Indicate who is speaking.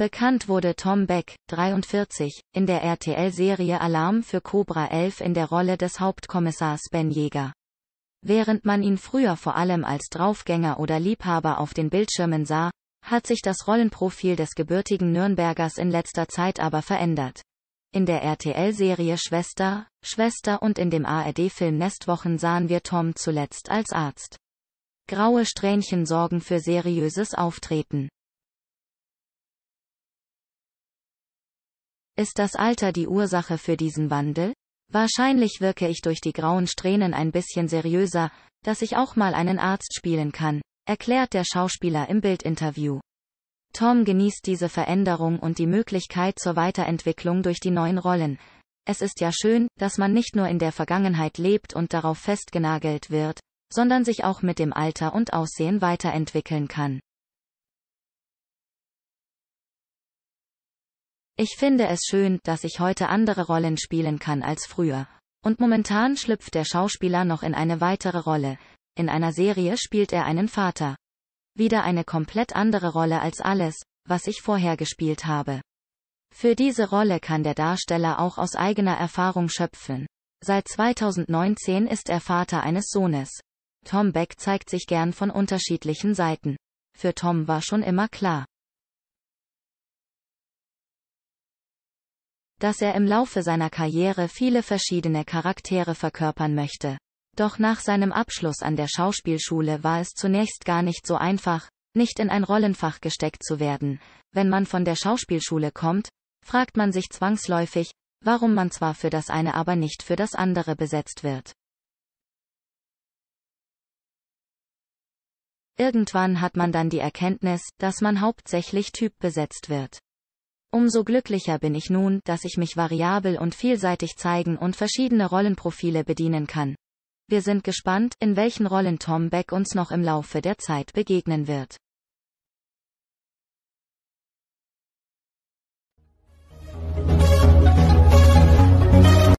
Speaker 1: Bekannt wurde Tom Beck, 43, in der RTL-Serie Alarm für Cobra 11 in der Rolle des Hauptkommissars Ben Jäger. Während man ihn früher vor allem als Draufgänger oder Liebhaber auf den Bildschirmen sah, hat sich das Rollenprofil des gebürtigen Nürnbergers in letzter Zeit aber verändert. In der RTL-Serie Schwester, Schwester und in dem ARD-Film Nestwochen sahen wir Tom zuletzt als Arzt. Graue Strähnchen sorgen
Speaker 2: für seriöses Auftreten.
Speaker 1: Ist das Alter die Ursache für diesen Wandel? Wahrscheinlich wirke ich durch die grauen Strähnen ein bisschen seriöser, dass ich auch mal einen Arzt spielen kann, erklärt der Schauspieler im Bildinterview. Tom genießt diese Veränderung und die Möglichkeit zur Weiterentwicklung durch die neuen Rollen. Es ist ja schön, dass man nicht nur in der Vergangenheit lebt und darauf festgenagelt wird, sondern sich auch mit dem Alter und Aussehen weiterentwickeln kann. Ich finde es schön, dass ich heute andere Rollen spielen kann als früher. Und momentan schlüpft der Schauspieler noch in eine weitere Rolle. In einer Serie spielt er einen Vater. Wieder eine komplett andere Rolle als alles, was ich vorher gespielt habe. Für diese Rolle kann der Darsteller auch aus eigener Erfahrung schöpfen. Seit 2019 ist er Vater eines Sohnes. Tom Beck zeigt sich gern von unterschiedlichen Seiten.
Speaker 2: Für Tom war schon immer klar,
Speaker 1: dass er im Laufe seiner Karriere viele verschiedene Charaktere verkörpern möchte. Doch nach seinem Abschluss an der Schauspielschule war es zunächst gar nicht so einfach, nicht in ein Rollenfach gesteckt zu werden. Wenn man von der Schauspielschule kommt, fragt man sich zwangsläufig, warum man zwar für das eine aber nicht für das andere besetzt
Speaker 2: wird. Irgendwann
Speaker 1: hat man dann die Erkenntnis, dass man hauptsächlich Typ besetzt wird. Umso glücklicher bin ich nun, dass ich mich variabel und vielseitig zeigen und verschiedene Rollenprofile bedienen kann. Wir sind gespannt, in welchen Rollen Tom Beck uns noch im Laufe der Zeit begegnen
Speaker 2: wird.